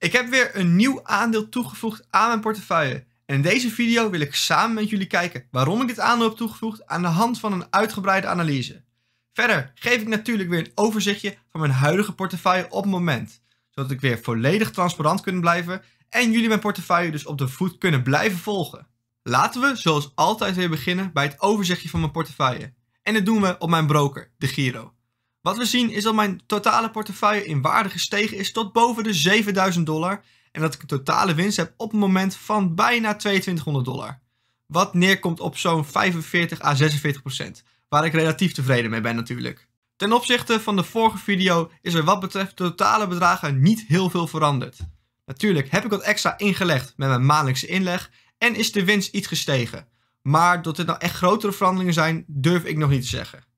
Ik heb weer een nieuw aandeel toegevoegd aan mijn portefeuille. En in deze video wil ik samen met jullie kijken waarom ik dit aandeel heb toegevoegd aan de hand van een uitgebreide analyse. Verder geef ik natuurlijk weer een overzichtje van mijn huidige portefeuille op het moment, zodat ik weer volledig transparant kunnen blijven en jullie mijn portefeuille dus op de voet kunnen blijven volgen. Laten we zoals altijd weer beginnen bij het overzichtje van mijn portefeuille. En dat doen we op mijn broker, de Giro. Wat we zien is dat mijn totale portefeuille in waarde gestegen is tot boven de 7000 dollar en dat ik een totale winst heb op het moment van bijna 2200 dollar. Wat neerkomt op zo'n 45 à 46 procent, waar ik relatief tevreden mee ben natuurlijk. Ten opzichte van de vorige video is er wat betreft de totale bedragen niet heel veel veranderd. Natuurlijk heb ik wat extra ingelegd met mijn maandelijkse inleg en is de winst iets gestegen. Maar dat dit nou echt grotere veranderingen zijn, durf ik nog niet te zeggen.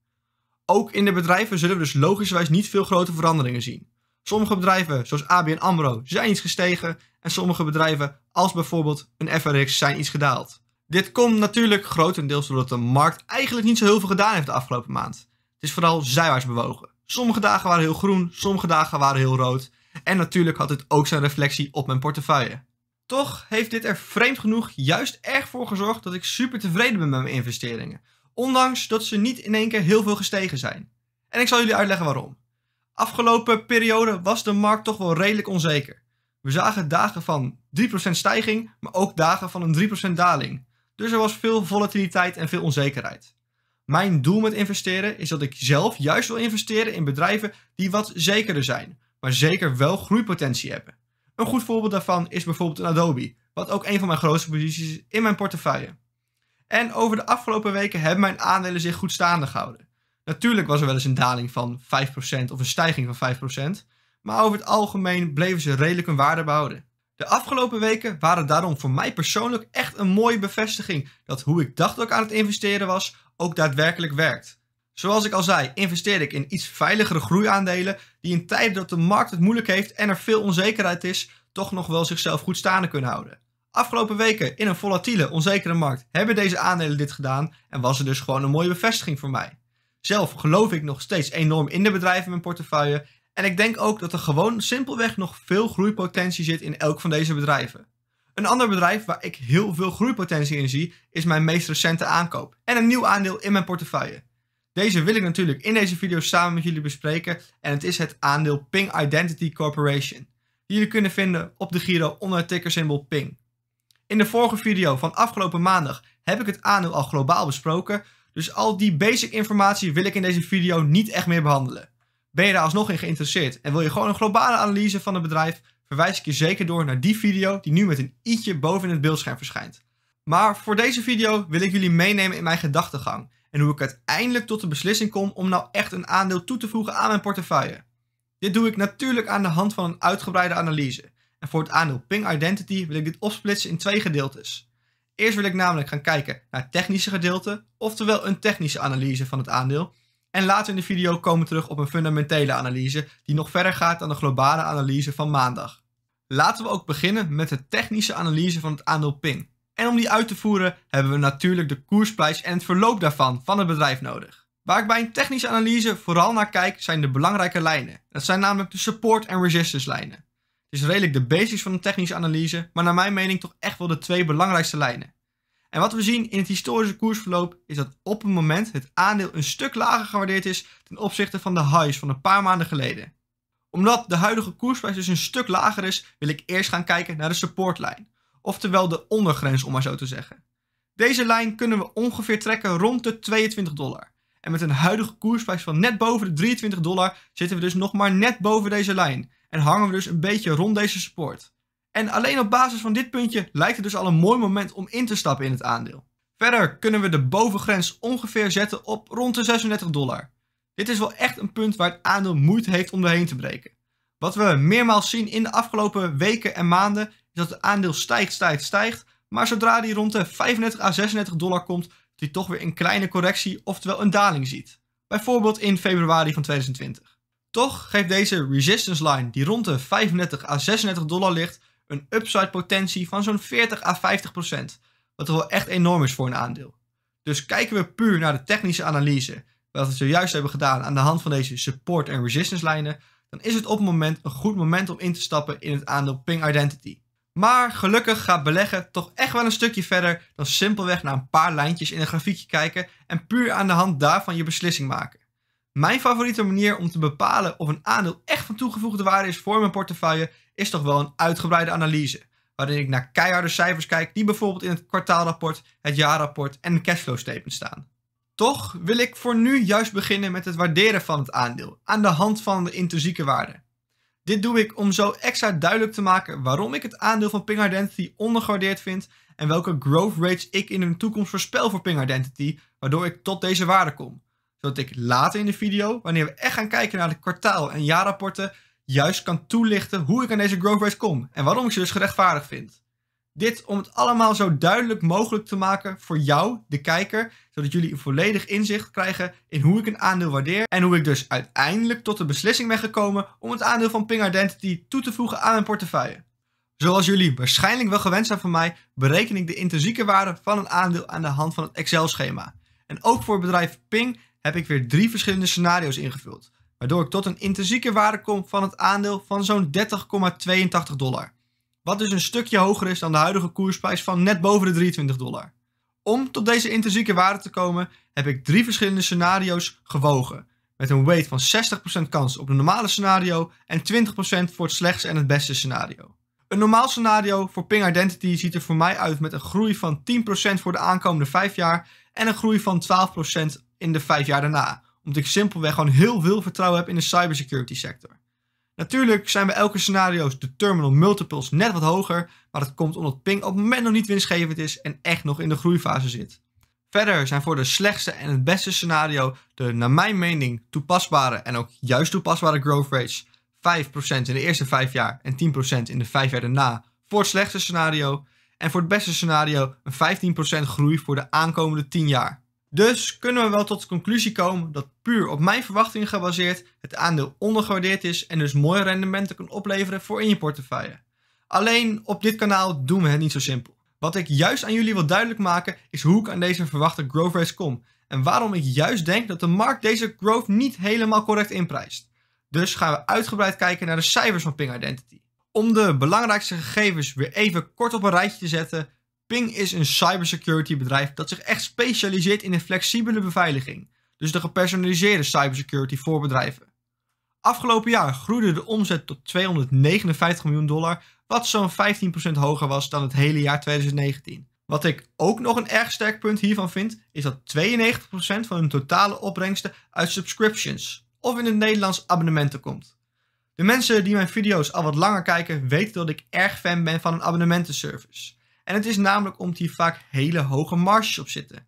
Ook in de bedrijven zullen we dus logischerwijs niet veel grote veranderingen zien. Sommige bedrijven, zoals ABN AMRO, zijn iets gestegen en sommige bedrijven, als bijvoorbeeld een FRX, zijn iets gedaald. Dit komt natuurlijk grotendeels doordat de markt eigenlijk niet zo heel veel gedaan heeft de afgelopen maand. Het is vooral zijwaarts bewogen. Sommige dagen waren heel groen, sommige dagen waren heel rood. En natuurlijk had dit ook zijn reflectie op mijn portefeuille. Toch heeft dit er vreemd genoeg juist erg voor gezorgd dat ik super tevreden ben met mijn investeringen. Ondanks dat ze niet in één keer heel veel gestegen zijn. En ik zal jullie uitleggen waarom. Afgelopen periode was de markt toch wel redelijk onzeker. We zagen dagen van 3% stijging, maar ook dagen van een 3% daling. Dus er was veel volatiliteit en veel onzekerheid. Mijn doel met investeren is dat ik zelf juist wil investeren in bedrijven die wat zekerder zijn, maar zeker wel groeipotentie hebben. Een goed voorbeeld daarvan is bijvoorbeeld een Adobe, wat ook een van mijn grootste posities is in mijn portefeuille. En over de afgelopen weken hebben mijn aandelen zich goed staande gehouden. Natuurlijk was er wel eens een daling van 5% of een stijging van 5%, maar over het algemeen bleven ze redelijk hun waarde behouden. De afgelopen weken waren daarom voor mij persoonlijk echt een mooie bevestiging dat hoe ik dacht dat ik aan het investeren was, ook daadwerkelijk werkt. Zoals ik al zei, investeer ik in iets veiligere groeiaandelen die in tijden dat de markt het moeilijk heeft en er veel onzekerheid is, toch nog wel zichzelf goed staande kunnen houden. Afgelopen weken in een volatiele, onzekere markt hebben deze aandelen dit gedaan en was er dus gewoon een mooie bevestiging voor mij. Zelf geloof ik nog steeds enorm in de bedrijven in mijn portefeuille en ik denk ook dat er gewoon simpelweg nog veel groeipotentie zit in elk van deze bedrijven. Een ander bedrijf waar ik heel veel groeipotentie in zie is mijn meest recente aankoop en een nieuw aandeel in mijn portefeuille. Deze wil ik natuurlijk in deze video samen met jullie bespreken en het is het aandeel Ping Identity Corporation. Die jullie kunnen vinden op de Giro onder het tickersymbool Ping. In de vorige video van afgelopen maandag heb ik het aandeel al globaal besproken, dus al die basic informatie wil ik in deze video niet echt meer behandelen. Ben je daar alsnog in geïnteresseerd en wil je gewoon een globale analyse van het bedrijf, verwijs ik je zeker door naar die video die nu met een i'tje boven in het beeldscherm verschijnt. Maar voor deze video wil ik jullie meenemen in mijn gedachtegang en hoe ik uiteindelijk tot de beslissing kom om nou echt een aandeel toe te voegen aan mijn portefeuille. Dit doe ik natuurlijk aan de hand van een uitgebreide analyse. En voor het aandeel Ping Identity wil ik dit opsplitsen in twee gedeeltes. Eerst wil ik namelijk gaan kijken naar het technische gedeelte, oftewel een technische analyse van het aandeel. En later in de video komen we terug op een fundamentele analyse die nog verder gaat dan de globale analyse van maandag. Laten we ook beginnen met de technische analyse van het aandeel Ping. En om die uit te voeren hebben we natuurlijk de koersprijs en het verloop daarvan van het bedrijf nodig. Waar ik bij een technische analyse vooral naar kijk zijn de belangrijke lijnen. Dat zijn namelijk de support- en resistance lijnen. Dus redelijk de basis van een technische analyse, maar naar mijn mening toch echt wel de twee belangrijkste lijnen. En wat we zien in het historische koersverloop is dat op het moment het aandeel een stuk lager gewaardeerd is ten opzichte van de highs van een paar maanden geleden. Omdat de huidige koersprijs dus een stuk lager is, wil ik eerst gaan kijken naar de supportlijn, oftewel de ondergrens om maar zo te zeggen. Deze lijn kunnen we ongeveer trekken rond de 22 dollar. En met een huidige koersprijs van net boven de 23 dollar zitten we dus nog maar net boven deze lijn en hangen we dus een beetje rond deze support. En alleen op basis van dit puntje lijkt het dus al een mooi moment om in te stappen in het aandeel. Verder kunnen we de bovengrens ongeveer zetten op rond de 36 dollar. Dit is wel echt een punt waar het aandeel moeite heeft om doorheen te breken. Wat we meermaals zien in de afgelopen weken en maanden is dat het aandeel stijgt, stijgt, stijgt. Maar zodra die rond de 35 à 36 dollar komt, die toch weer een kleine correctie, oftewel een daling ziet. Bijvoorbeeld in februari van 2020. Toch geeft deze resistance line, die rond de 35 à 36 dollar ligt, een upside potentie van zo'n 40 à 50 procent. Wat wel echt enorm is voor een aandeel. Dus kijken we puur naar de technische analyse, wat we zojuist hebben gedaan aan de hand van deze support- en resistance lijnen, dan is het op het moment een goed moment om in te stappen in het aandeel Ping Identity. Maar gelukkig gaat beleggen toch echt wel een stukje verder dan simpelweg naar een paar lijntjes in een grafiekje kijken en puur aan de hand daarvan je beslissing maken. Mijn favoriete manier om te bepalen of een aandeel echt van toegevoegde waarde is voor mijn portefeuille is toch wel een uitgebreide analyse. Waarin ik naar keiharde cijfers kijk die bijvoorbeeld in het kwartaalrapport, het jaarrapport en de cashflow statement staan. Toch wil ik voor nu juist beginnen met het waarderen van het aandeel aan de hand van de intrinsieke waarde. Dit doe ik om zo extra duidelijk te maken waarom ik het aandeel van Ping Identity ondergewaardeerd vind en welke growth rates ik in de toekomst voorspel voor Ping Identity, waardoor ik tot deze waarde kom zodat ik later in de video, wanneer we echt gaan kijken naar de kwartaal- en jaarrapporten, juist kan toelichten hoe ik aan deze growth rates kom en waarom ik ze dus gerechtvaardigd vind. Dit om het allemaal zo duidelijk mogelijk te maken voor jou, de kijker, zodat jullie een volledig inzicht krijgen in hoe ik een aandeel waardeer en hoe ik dus uiteindelijk tot de beslissing ben gekomen om het aandeel van Ping Identity toe te voegen aan mijn portefeuille. Zoals jullie waarschijnlijk wel gewend zijn van mij, bereken ik de intrinsieke waarde van een aandeel aan de hand van het Excel-schema. En ook voor het bedrijf Ping heb ik weer drie verschillende scenario's ingevuld, waardoor ik tot een intrinsieke waarde kom van het aandeel van zo'n 30,82 dollar. Wat dus een stukje hoger is dan de huidige koersprijs van net boven de 23 dollar. Om tot deze intrinsieke waarde te komen, heb ik drie verschillende scenario's gewogen. Met een weight van 60% kans op een normale scenario en 20% voor het slechtste en het beste scenario. Een normaal scenario voor Ping Identity ziet er voor mij uit met een groei van 10% voor de aankomende 5 jaar en een groei van 12% in de vijf jaar daarna. Omdat ik simpelweg gewoon heel veel vertrouwen heb in de cybersecurity sector. Natuurlijk zijn bij elke scenario's de terminal multiples net wat hoger, maar dat komt omdat Ping op het moment nog niet winstgevend is en echt nog in de groeifase zit. Verder zijn voor de slechtste en het beste scenario de, naar mijn mening, toepasbare en ook juist toepasbare growth rates 5% in de eerste 5 jaar en 10% in de vijf jaar daarna voor het slechtste scenario. En voor het beste scenario een 15% groei voor de aankomende 10 jaar. Dus kunnen we wel tot de conclusie komen dat puur op mijn verwachtingen gebaseerd het aandeel ondergewaardeerd is en dus mooie rendementen kan opleveren voor in je portefeuille. Alleen op dit kanaal doen we het niet zo simpel. Wat ik juist aan jullie wil duidelijk maken is hoe ik aan deze verwachte growth rates kom en waarom ik juist denk dat de markt deze growth niet helemaal correct inprijst. Dus gaan we uitgebreid kijken naar de cijfers van Ping Identity. Om de belangrijkste gegevens weer even kort op een rijtje te zetten, Ping is een cybersecurity bedrijf dat zich echt specialiseert in een flexibele beveiliging, dus de gepersonaliseerde cybersecurity voor bedrijven. Afgelopen jaar groeide de omzet tot 259 miljoen dollar, wat zo'n 15% hoger was dan het hele jaar 2019. Wat ik ook nog een erg sterk punt hiervan vind, is dat 92% van hun totale opbrengsten uit subscriptions of in het Nederlands abonnementen komt. De mensen die mijn video's al wat langer kijken weten dat ik erg fan ben van een abonnementenservice. En het is namelijk omdat hier vaak hele hoge marges op zitten.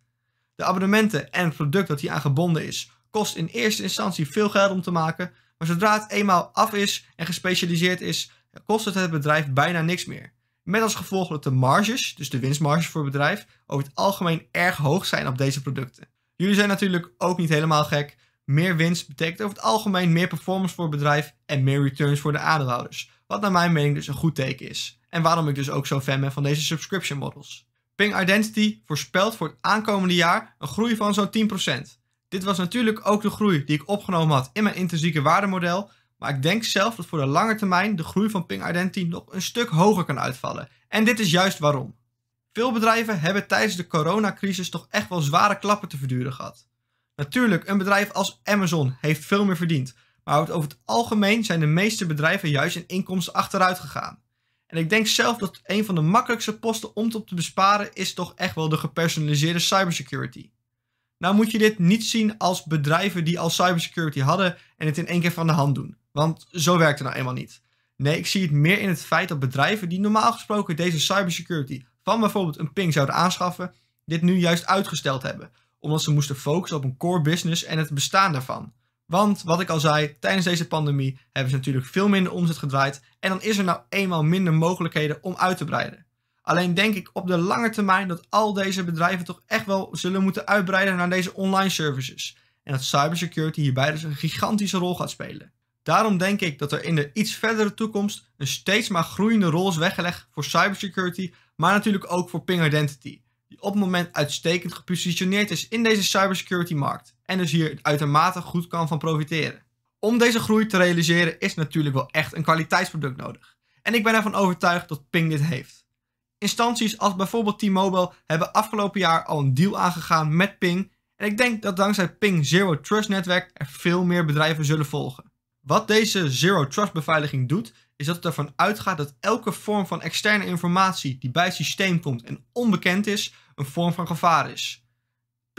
De abonnementen en het product dat hier aan gebonden is, kost in eerste instantie veel geld om te maken, maar zodra het eenmaal af is en gespecialiseerd is, kost het het bedrijf bijna niks meer. Met als gevolg dat de marges, dus de winstmarges voor het bedrijf, over het algemeen erg hoog zijn op deze producten. Jullie zijn natuurlijk ook niet helemaal gek. Meer winst betekent over het algemeen meer performance voor het bedrijf en meer returns voor de aandeelhouders. Wat naar mijn mening dus een goed teken is. En waarom ik dus ook zo fan ben van deze subscription models. Ping Identity voorspelt voor het aankomende jaar een groei van zo'n 10%. Dit was natuurlijk ook de groei die ik opgenomen had in mijn intrinsieke waardemodel, maar ik denk zelf dat voor de lange termijn de groei van Ping Identity nog een stuk hoger kan uitvallen. En dit is juist waarom. Veel bedrijven hebben tijdens de coronacrisis toch echt wel zware klappen te verduren gehad. Natuurlijk, een bedrijf als Amazon heeft veel meer verdiend, maar over het algemeen zijn de meeste bedrijven juist in inkomsten achteruit gegaan. En ik denk zelf dat een van de makkelijkste posten om op te besparen is toch echt wel de gepersonaliseerde cybersecurity. Nou moet je dit niet zien als bedrijven die al cybersecurity hadden en het in één keer van de hand doen. Want zo werkt het nou eenmaal niet. Nee, ik zie het meer in het feit dat bedrijven die normaal gesproken deze cybersecurity van bijvoorbeeld een ping zouden aanschaffen, dit nu juist uitgesteld hebben. Omdat ze moesten focussen op een core business en het bestaan daarvan. Want wat ik al zei, tijdens deze pandemie hebben ze natuurlijk veel minder omzet gedraaid en dan is er nou eenmaal minder mogelijkheden om uit te breiden. Alleen denk ik op de lange termijn dat al deze bedrijven toch echt wel zullen moeten uitbreiden naar deze online services. En dat cybersecurity hierbij dus een gigantische rol gaat spelen. Daarom denk ik dat er in de iets verdere toekomst een steeds maar groeiende rol is weggelegd voor cybersecurity, maar natuurlijk ook voor Ping Identity, die op het moment uitstekend gepositioneerd is in deze cybersecurity markt en dus hier uitermate goed kan van profiteren. Om deze groei te realiseren is natuurlijk wel echt een kwaliteitsproduct nodig. En ik ben ervan overtuigd dat Ping dit heeft. Instanties als bijvoorbeeld T-Mobile hebben afgelopen jaar al een deal aangegaan met Ping. En ik denk dat dankzij Ping Zero Trust netwerk er veel meer bedrijven zullen volgen. Wat deze Zero Trust beveiliging doet, is dat het ervan uitgaat dat elke vorm van externe informatie die bij het systeem komt en onbekend is, een vorm van gevaar is.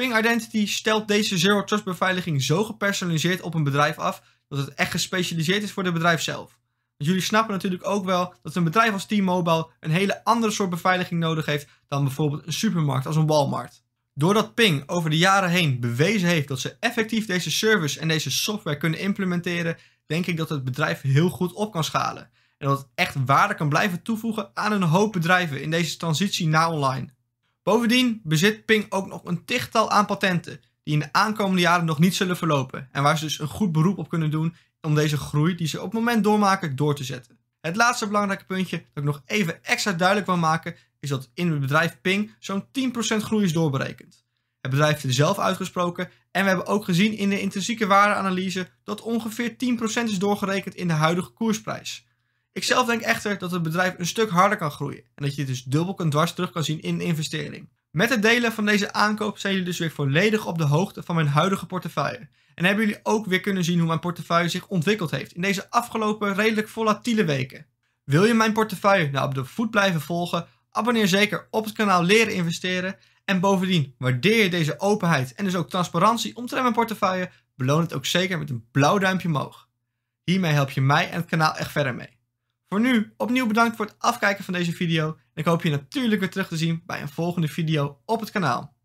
Ping Identity stelt deze Zero Trust beveiliging zo gepersonaliseerd op een bedrijf af dat het echt gespecialiseerd is voor het bedrijf zelf. Want jullie snappen natuurlijk ook wel dat een bedrijf als T-Mobile een hele andere soort beveiliging nodig heeft dan bijvoorbeeld een supermarkt als een Walmart. Doordat Ping over de jaren heen bewezen heeft dat ze effectief deze service en deze software kunnen implementeren, denk ik dat het bedrijf heel goed op kan schalen. En dat het echt waarde kan blijven toevoegen aan een hoop bedrijven in deze transitie naar online. Bovendien bezit Ping ook nog een tichttal aan patenten die in de aankomende jaren nog niet zullen verlopen en waar ze dus een goed beroep op kunnen doen om deze groei die ze op het moment doormaken door te zetten. Het laatste belangrijke puntje dat ik nog even extra duidelijk wil maken is dat in het bedrijf Ping zo'n 10% groei is doorberekend. Het bedrijf heeft er zelf uitgesproken en we hebben ook gezien in de intrinsieke waardeanalyse dat ongeveer 10% is doorgerekend in de huidige koersprijs. Ik zelf denk echter dat het bedrijf een stuk harder kan groeien en dat je het dus dubbel kan dwars terug kan zien in de investering. Met het delen van deze aankoop zijn jullie dus weer volledig op de hoogte van mijn huidige portefeuille. En hebben jullie ook weer kunnen zien hoe mijn portefeuille zich ontwikkeld heeft in deze afgelopen redelijk volatiele weken. Wil je mijn portefeuille nou op de voet blijven volgen? Abonneer zeker op het kanaal Leren Investeren. En bovendien, waardeer je deze openheid en dus ook transparantie omtrent mijn portefeuille? Beloon het ook zeker met een blauw duimpje omhoog. Hiermee help je mij en het kanaal echt verder mee. Voor nu, opnieuw bedankt voor het afkijken van deze video. En ik hoop je natuurlijk weer terug te zien bij een volgende video op het kanaal.